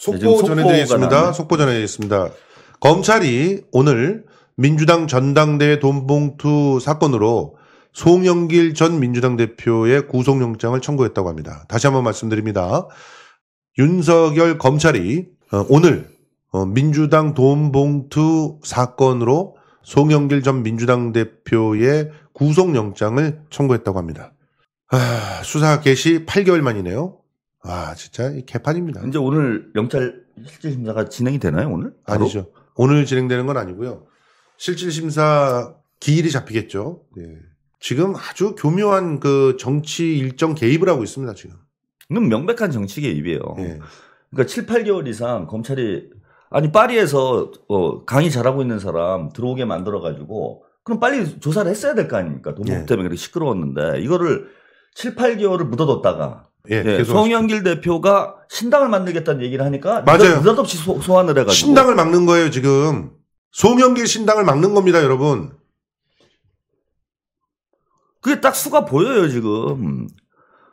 속보 전해드리겠습니다. 속보 전해드리겠습니다. 검찰이 오늘 민주당 전당대 돈봉투 사건으로 송영길 전 민주당 대표의 구속영장을 청구했다고 합니다. 다시 한번 말씀드립니다. 윤석열 검찰이 어, 오늘 어, 민주당 돈봉투 사건으로 송영길 전 민주당 대표의 구속영장을 청구했다고 합니다. 아, 수사 개시 8개월 만이네요. 와, 아, 진짜 개판입니다. 이제 오늘 영찰 실질 심사가 진행이 되나요 오늘? 바로? 아니죠. 오늘 진행되는 건 아니고요. 실질 심사 기일이 잡히겠죠. 네. 지금 아주 교묘한 그 정치 일정 개입을 하고 있습니다 지금. 이건 명백한 정치 개입이에요. 네. 그러니까 7, 8개월 이상 검찰이 아니 파리에서 어, 강의 잘하고 있는 사람 들어오게 만들어 가지고 그럼 빨리 조사를 했어야 될 거 아닙니까? 돈목 네. 때문에 그렇게 시끄러웠는데 이거를 7, 8개월을 묻어뒀다가 예, 예, 송영길 대표가 신당을 만들겠다는 얘기를 하니까 맞아요. 느닷없이 그 소, 소환을 해가지고 신당을 막는 거예요 지금 송영길 신당을 막는 겁니다 여러분. 그게 딱 수가 보여요 지금.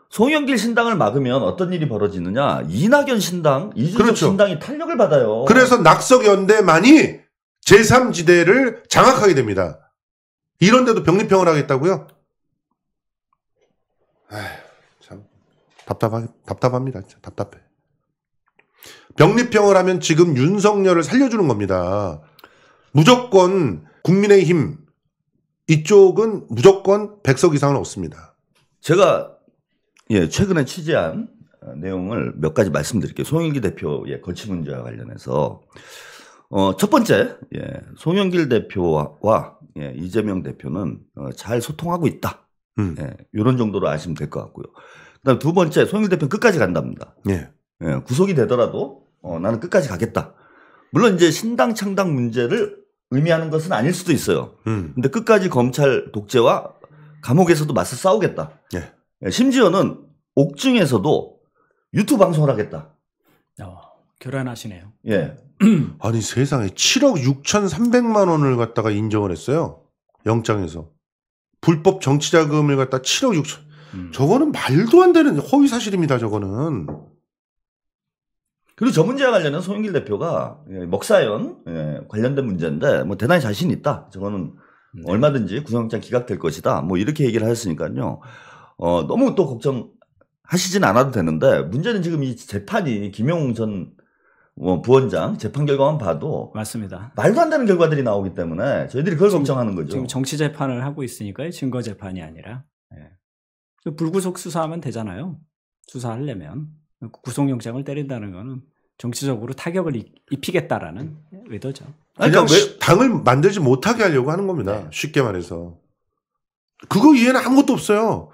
송영길 신당을 막으면 어떤 일이 벌어지느냐 이낙연 신당 이준석 그렇죠. 신당이 탄력을 받아요. 그래서 낙석연대만이 제3지대를 장악하게 됩니다. 이런데도 병립형을 하겠다고요? 에휴. 답답하, 답답합니다. 진짜 답답해. 병립형을 하면 지금 윤석열을 살려주는 겁니다. 무조건 국민의힘 이쪽은 무조건 100석 이상은 없습니다. 제가 예, 최근에 취재한 내용을 몇 가지 말씀드릴게요. 송영길 대표의 거취 문제와 관련해서 어, 첫 번째, 예, 송영길 대표와 예, 이재명 대표는 어, 잘 소통하고 있다. 음. 예, 이런 정도로 아시면 될 것 같고요. 그다음 두 번째 송영길 대표는 끝까지 간답니다. 예. 예 구속이 되더라도 어, 나는 끝까지 가겠다. 물론 이제 신당 창당 문제를 의미하는 것은 아닐 수도 있어요. 음. 근데 끝까지 검찰 독재와 감옥에서도 맞서 싸우겠다. 예. 예 심지어는 옥중에서도 유튜브 방송을 하겠다. 어, 결연하시네요 예. 아니 세상에 7억 6,300만 원을 갖다가 인정을 했어요. 영장에서. 불법 정치자금을 갖다 7억 6천. 음. 저거는 말도 안 되는 허위 사실입니다. 저거는. 그리고 저 문제와 관련해서 영길 대표가 예, 먹사연 예, 관련된 문제인데 뭐 대단히 자신 있다. 저거는 네. 얼마든지 구성장 기각될 것이다. 뭐 이렇게 얘기를 하였으니까요. 어, 너무 또 걱정하시진 않아도 되는데 문제는 지금 이 재판이 김용 전 뭐 부원장 재판 결과만 봐도 맞습니다. 말도 안 되는 결과들이 나오기 때문에 저희들이 그걸 지금, 걱정하는 거죠. 지금 정치 재판을 하고 있으니까요. 증거 재판이 아니라. 불구속 수사하면 되잖아요. 수사하려면 구속영장을 때린다는 거는 정치적으로 타격을 입히겠다라는 네. 의도죠. 그냥 그러니까 왜 당을 만들지 못하게 하려고 하는 겁니다. 네. 쉽게 말해서 그거 이해는 아무것도 없어요.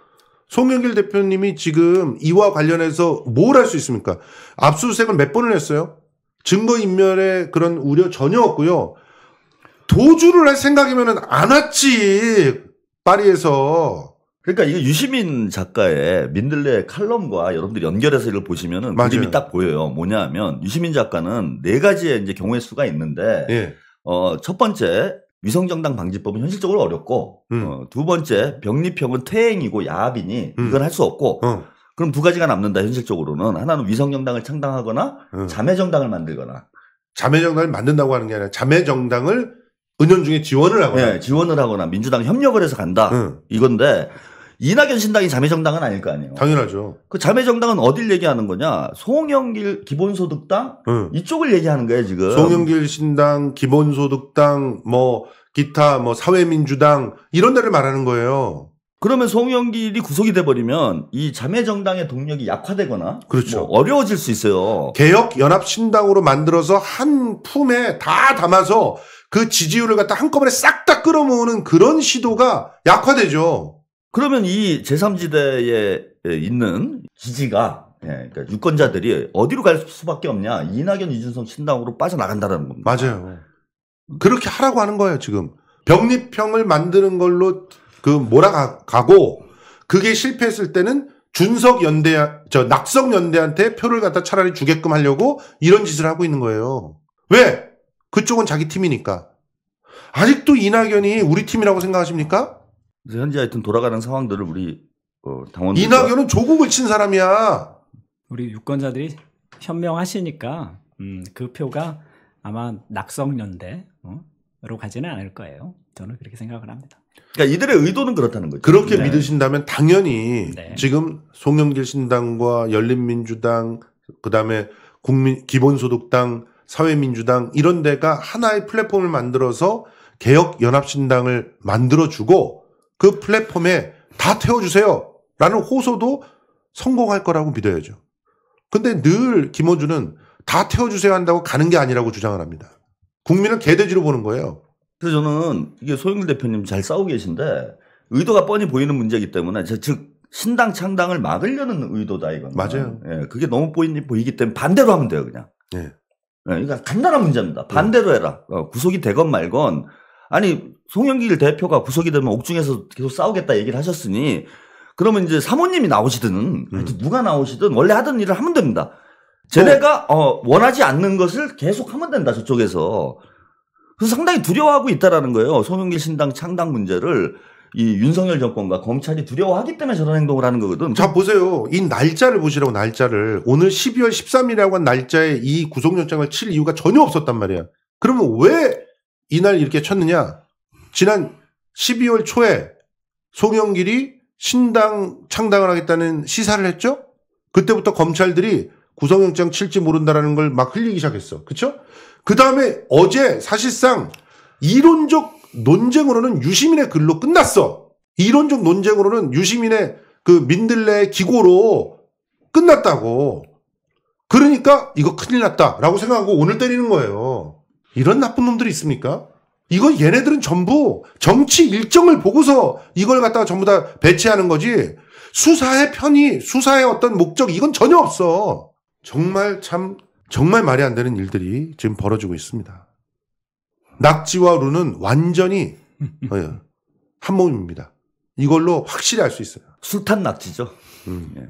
송영길 대표님이 지금 이와 관련해서 뭘 할 수 있습니까? 압수수색을 몇 번을 했어요? 증거인멸의 그런 우려 전혀 없고요. 도주를 할 생각이면 안 왔지. 파리에서. 그러니까 이게 유시민 작가의 민들레 칼럼과 여러분들이 연결해서 이걸 보시면은 그 맞아요. 그림이 딱 보여요. 뭐냐 하면 유시민 작가는 네 가지의 이제 경우의 수가 있는데 예. 어, 첫 번째 위성정당 방지법은 현실적으로 어렵고 음. 어, 두 번째 병립형은 퇴행이고 야합이니 음. 이건 할 수 없고 어. 그럼 두 가지가 남는다 현실적으로는 하나는 위성정당을 창당하거나 음. 자매정당을 만들거나 자매정당을 만든다고 하는 게 아니라 자매정당을 은연중에 지원을 하거나 네, 지원을 하거나 민주당 협력을 해서 간다 이건데 이낙연 신당이 자매정당은 아닐 거 아니에요. 당연하죠. 그 자매정당은 어딜 얘기하는 거냐? 송영길 기본소득당 응. 이쪽을 얘기하는 거예요 지금. 송영길 신당, 기본소득당, 뭐 기타 뭐 사회민주당 이런 데를 말하는 거예요. 그러면 송영길이 구속이 돼버리면 이 자매정당의 동력이 약화되거나 그렇죠. 뭐 어려워질 수 있어요. 개혁연합신당으로 만들어서 한 품에 다 담아서 그 지지율을 갖다 한꺼번에 싹 다 끌어모으는 그런 시도가 약화되죠. 그러면 이 제3지대에 있는 지지가 예, 그러니까 유권자들이 어디로 갈 수밖에 없냐. 이낙연, 이준석 신당으로 빠져나간다는 겁니다. 맞아요. 그렇게 하라고 하는 거예요, 지금. 병립형을 만드는 걸로 그 몰아가고 그게 실패했을 때는 준석 연대, 저 낙석 연대한테 표를 갖다 차라리 주게끔 하려고 이런 짓을 하고 있는 거예요. 왜? 그쪽은 자기 팀이니까. 아직도 이낙연이 우리 팀이라고 생각하십니까? 그래서 현재 하여튼 돌아가는 상황들을 우리 어, 당원 이낙연은 조국을 친 사람이야. 우리 유권자들이 현명하시니까 음, 그 표가 아마 낙성연대로 가지는 않을 거예요. 저는 그렇게 생각을 합니다. 그러니까 이들의 의도는 그렇다는 거죠. 그렇게 네. 믿으신다면 당연히 네. 지금 송영길 신당과 열린민주당 그다음에 국민 기본소득당 사회민주당 이런 데가 하나의 플랫폼을 만들어서 개혁연합신당을 만들어주고 그 플랫폼에 다 태워주세요. 라는 호소도 성공할 거라고 믿어야죠. 근데 늘 김원준은 다 태워주세요 한다고 가는 게 아니라고 주장을 합니다. 국민은 개돼지로 보는 거예요. 그래서 저는 이게 소영일 대표님 잘 싸우고 계신데 의도가 뻔히 보이는 문제이기 때문에 즉 신당 창당을 막으려는 의도다 이건 맞아요. 예, 그게 너무 보이니 보이기 때문에 반대로 하면 돼요 그냥. 예. 예, 그러니까 간단한 문제입니다. 반대로 해라. 어, 구속이 되건 말건 아니 송영길 대표가 구속이 되면 옥중에서 계속 싸우겠다 얘기를 하셨으니 그러면 이제 사모님이 나오시든 음. 누가 나오시든 원래 하던 일을 하면 됩니다. 뭐 쟤네가 어, 원하지 않는 것을 계속 하면 된다 저쪽에서. 그래서 상당히 두려워하고 있다라는 거예요. 송영길 신당 창당 문제를 이 윤석열 정권과 검찰이 두려워하기 때문에 저런 행동을 하는 거거든. 자 보세요. 이 날짜를 보시라고 날짜를 오늘 12월 13일이라고 한 날짜에 이 구속영장을 칠 이유가 전혀 없었단 말이야. 그러면 왜 이날 이렇게 쳤느냐? 지난 12월 초에 송영길이 신당 창당을 하겠다는 시사를 했죠? 그때부터 검찰들이 구성영장 칠지 모른다라는 걸 막 흘리기 시작했어. 그쵸? 그 다음에 어제 사실상 이론적 논쟁으로는 유시민의 글로 끝났어. 이론적 논쟁으로는 유시민의 그 민들레 기고로 끝났다고. 그러니까 이거 큰일 났다라고 생각하고 오늘 때리는 거예요. 이런 나쁜 놈들이 있습니까? 이건 얘네들은 전부 정치 일정을 보고서 이걸 갖다가 전부 다 배치하는 거지 수사의 편의 수사의 어떤 목적 이건 전혀 없어. 정말 참 정말 말이 안 되는 일들이 지금 벌어지고 있습니다. 낙지와 루는 완전히 어, 예, 한 몸입니다. 이걸로 확실히 알 수 있어요. 술탄 낙지죠. 음. 예.